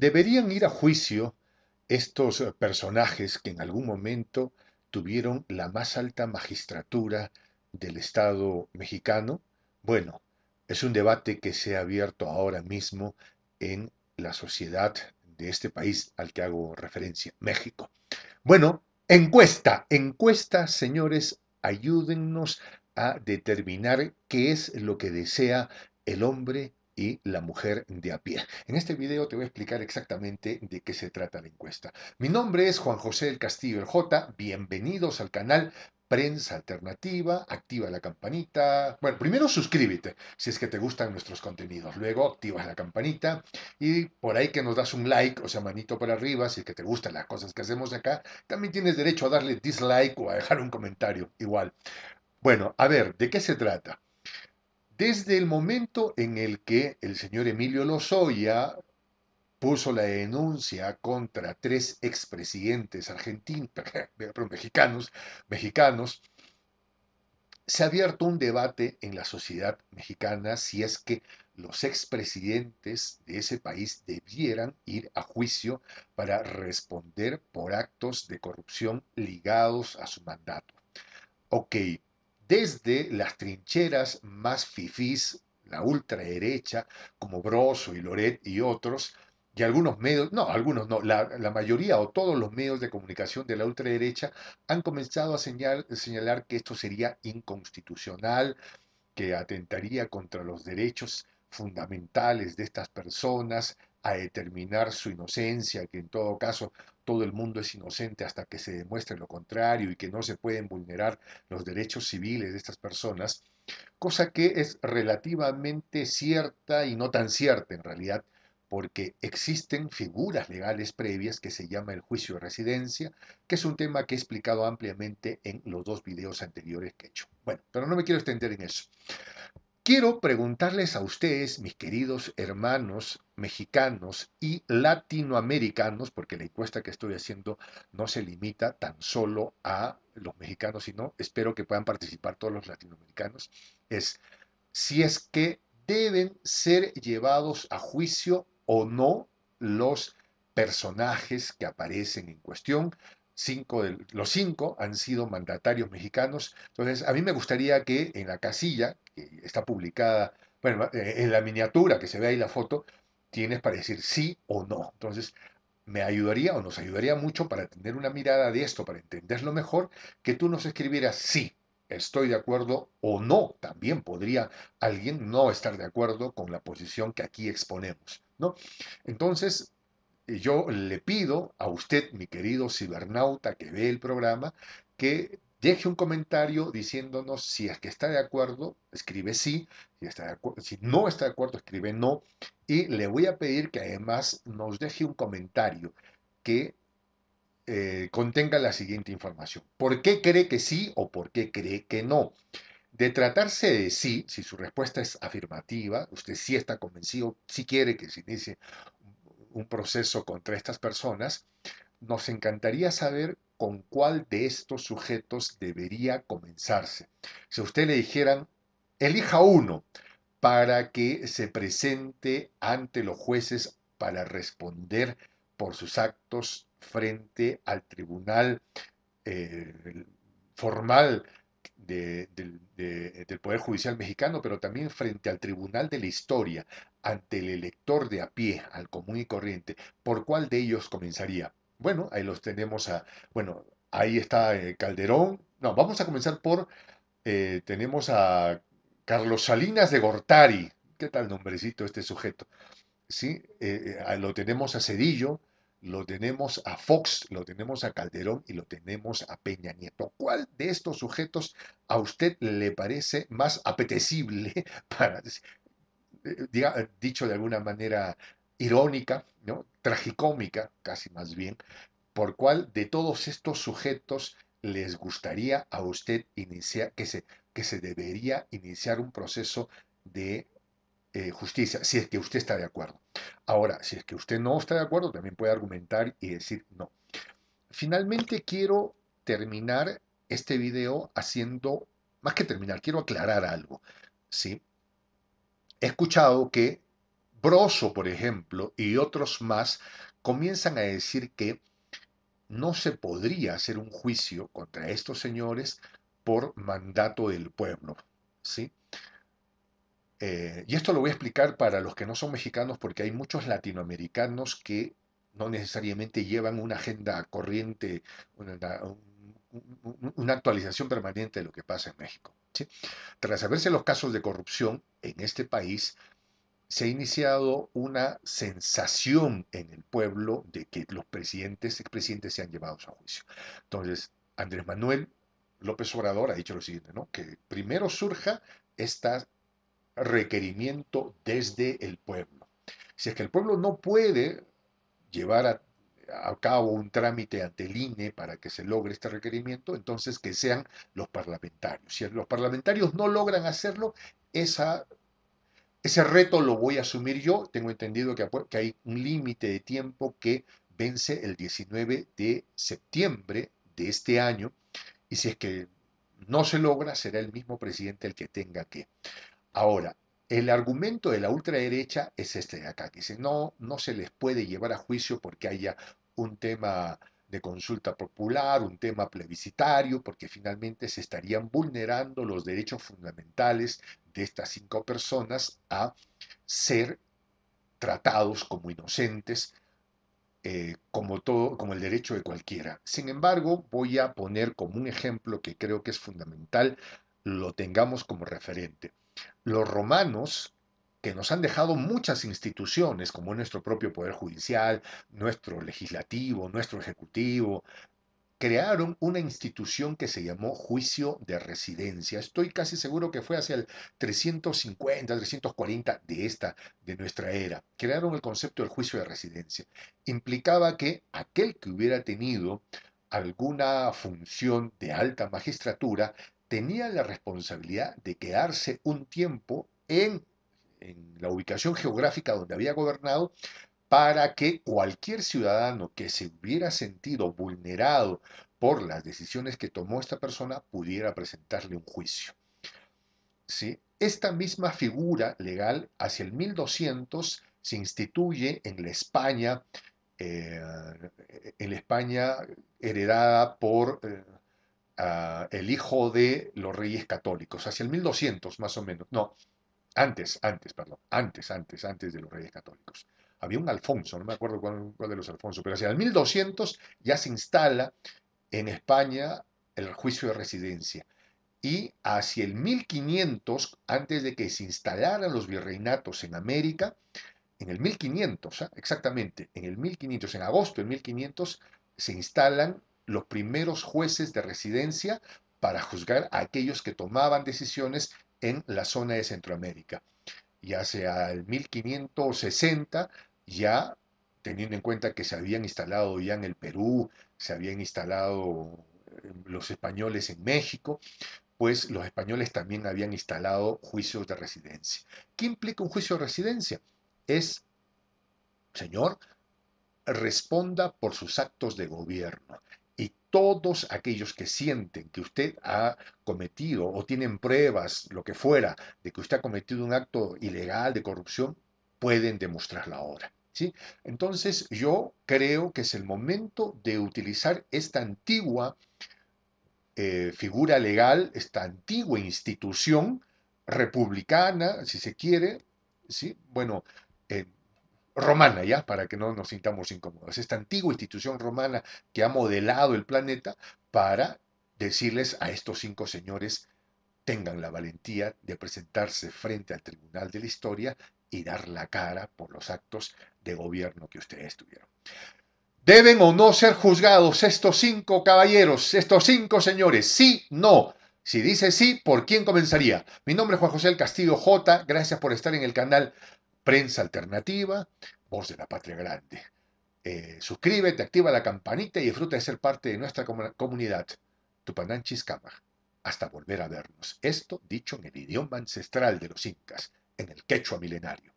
deberían ir a juicio estos eh, personajes que en algún momento tuvieron la más alta magistratura del Estado mexicano? Bueno, es un debate que se ha abierto ahora mismo en la sociedad de este país al que hago referencia, México. Bueno, encuesta, encuesta, señores, ayúdennos a determinar qué es lo que desea el hombre y la mujer de a pie. En este video te voy a explicar exactamente de qué se trata la encuesta. Mi nombre es Juan José del Castillo, el J. Bienvenidos al canal prensa alternativa, activa la campanita. Bueno, primero suscríbete si es que te gustan nuestros contenidos. Luego activas la campanita y por ahí que nos das un like, o sea, manito para arriba, si es que te gustan las cosas que hacemos acá. También tienes derecho a darle dislike o a dejar un comentario, igual. Bueno, a ver, ¿de qué se trata? Desde el momento en el que el señor Emilio Lozoya puso la denuncia contra tres expresidentes argentinos, mexicanos, mexicanos, se ha abierto un debate en la sociedad mexicana si es que los expresidentes de ese país debieran ir a juicio para responder por actos de corrupción ligados a su mandato. Ok, desde las trincheras más fifís, la ultraderecha, como Broso y Loret y otros, y algunos medios, no, algunos no, la, mayoría o todos los medios de comunicación de la ultraderecha han comenzado a señalar que esto sería inconstitucional, que atentaría contra los derechos fundamentales de estas personas a determinar su inocencia, que en todo caso todo el mundo es inocente hasta que se demuestre lo contrario y que no se pueden vulnerar los derechos civiles de estas personas, cosa que es relativamente cierta y no tan cierta en realidad, porque existen figuras legales previas que se llama el juicio de residencia, que es un tema que he explicado ampliamente en los dos videos anteriores que he hecho. Bueno, pero no me quiero extender en eso. Quiero preguntarles a ustedes, mis queridos hermanos mexicanos y latinoamericanos, porque la encuesta que estoy haciendo no se limita tan solo a los mexicanos, sino espero que puedan participar todos los latinoamericanos, es si es que deben ser llevados a juicio o no los personajes que aparecen en cuestión. Cinco de, los cinco han sido mandatarios mexicanos. Entonces, a mí me gustaría que en la casilla está publicada, bueno, eh, en la miniatura que se ve ahí la foto, tienes para decir sí o no. Entonces, me ayudaría o nos ayudaría mucho para tener una mirada de esto, para entenderlo mejor, que tú nos escribieras sí, estoy de acuerdo o no. También podría alguien no estar de acuerdo con la posición que aquí exponemos, ¿no? Entonces, eh, yo le pido a usted, mi querido cibernauta que ve el programa, que deje un comentario diciéndonos si es que está de acuerdo, escribe sí, si, no está de acuerdo, escribe no, y le voy a pedir que además nos deje un comentario que eh, contenga la siguiente información. ¿Por qué cree que sí o por qué cree que no? De tratarse de sí, si su respuesta es afirmativa, usted sí está convencido, si quiere que se inicie un proceso contra estas personas, nos encantaría saber con cuál de estos sujetos debería comenzarse. Si a usted le dijeran, elija uno para que se presente ante los jueces para responder por sus actos frente al tribunal eh, formal del Poder Judicial mexicano, pero también frente al Tribunal de la Historia, ante el elector de a pie, al común y corriente, ¿por cuál de ellos comenzaría? Bueno, ahí los tenemos a... Bueno, ahí está eh, Calderón. No, vamos a comenzar por... Eh, tenemos a Carlos Salinas de Gortari. ¿Qué tal nombrecito este sujeto? Sí, eh, lo tenemos a Cedillo, lo tenemos a Fox, lo tenemos a Calderón y lo tenemos a Peña Nieto. ¿Cuál de estos sujetos a usted le parece más apetecible para, dicho de alguna manera irónica, ¿no? tragicómica, casi más bien, por cuál de todos estos sujetos les gustaría a usted iniciar, que se, que se debería iniciar un proceso de eh, justicia, si es que usted está de acuerdo. Ahora, si es que usted no está de acuerdo, también puede argumentar y decir no. Finalmente, quiero terminar este video haciendo, más que terminar, quiero aclarar algo. ¿sí? He escuchado que Broso, por ejemplo, y otros más, comienzan a decir que no se podría hacer un juicio contra estos señores por mandato del pueblo. ¿sí? Eh, y esto lo voy a explicar para los que no son mexicanos porque hay muchos latinoamericanos que no necesariamente llevan una agenda corriente, una, actualización permanente de lo que pasa en México. Tras saberse los casos de corrupción en este país, se ha iniciado una sensación en el pueblo de que los presidentes, expresidentes se han a juicio. Entonces, Andrés Manuel López Obrador ha dicho lo siguiente, Que primero surja este requerimiento desde el pueblo. Si es que el pueblo no puede llevar a, a cabo un trámite ante el INE para que se logre este requerimiento, entonces que sean los parlamentarios. Si los parlamentarios no logran hacerlo, esa ese reto lo voy a asumir yo. Tengo entendido que, hay un límite de tiempo que vence el 19 de septiembre de este año. Y si es que no se logra, será el mismo presidente el que tenga que. Ahora, el argumento de la ultraderecha es este de acá, que dice, no, no se les puede llevar a juicio porque haya un tema de consulta popular, un tema plebiscitario, porque finalmente se estarían vulnerando los derechos fundamentales de estas cinco personas a ser tratados como inocentes, eh, como, todo, como el derecho de cualquiera. Sin embargo, voy a poner como un ejemplo que creo que es fundamental, lo tengamos como referente. Los romanos que nos han dejado muchas instituciones, como nuestro propio Poder Judicial, nuestro legislativo, nuestro ejecutivo, crearon una institución que se llamó juicio de residencia. Estoy casi seguro que fue hacia el 350, 340 de esta, de nuestra era. Crearon el concepto del juicio de residencia. Implicaba que aquel que hubiera tenido alguna función de alta magistratura tenía la responsabilidad de quedarse un tiempo en en la ubicación geográfica donde había gobernado para que cualquier ciudadano que se hubiera sentido vulnerado por las decisiones que tomó esta persona pudiera presentarle un juicio. ¿Sí? Esta misma figura legal hacia el 1200 se instituye en la España, eh, en la España heredada por eh, el hijo de los reyes católicos, hacia el 1200 más o menos, no, antes, antes, perdón, antes, antes, antes de los reyes católicos. Había un Alfonso, no me acuerdo cuál, de los Alfonso, pero hacia el 1200 ya se instala en España el juicio de residencia. Y hacia el 1500, antes de que se instalaran los virreinatos en América, en el 1500, ¿ah? exactamente, en el 1500, en agosto del 1500, se instalan los primeros jueces de residencia para juzgar a aquellos que tomaban decisiones en la zona de Centroamérica. Y hacia el 1560, ya teniendo en cuenta que se habían instalado ya en el Perú, se habían instalado eh, los españoles en México, pues los españoles también habían instalado juicios de residencia. ¿Qué implica un juicio de residencia? Es, señor, responda por sus actos de gobierno todos aquellos que sienten que usted ha cometido o tienen pruebas, lo que fuera, de que usted ha cometido un acto ilegal de corrupción, pueden demostrarlo ahora. ¿sí? Entonces yo creo que es el momento de utilizar esta antigua eh, figura legal, esta antigua institución republicana, si se quiere, ¿sí? bueno, eh, romana, ¿ya? Para que no nos sintamos incómodos. Esta antigua institución romana que ha modelado el planeta para decirles a estos cinco señores, tengan la valentía de presentarse frente al Tribunal de la Historia y dar la cara por los actos de gobierno que ustedes tuvieron. ¿Deben o no ser juzgados estos cinco caballeros, estos cinco señores? Sí, no. Si dice sí, ¿por quién comenzaría? Mi nombre es Juan José del Castillo J. Gracias por estar en el canal. Prensa Alternativa, Voz de la Patria Grande. Eh, suscríbete, activa la campanita y disfruta de ser parte de nuestra comunidad. Tupananchis Chiscama. Hasta volver a vernos. Esto dicho en el idioma ancestral de los incas, en el quechua milenario.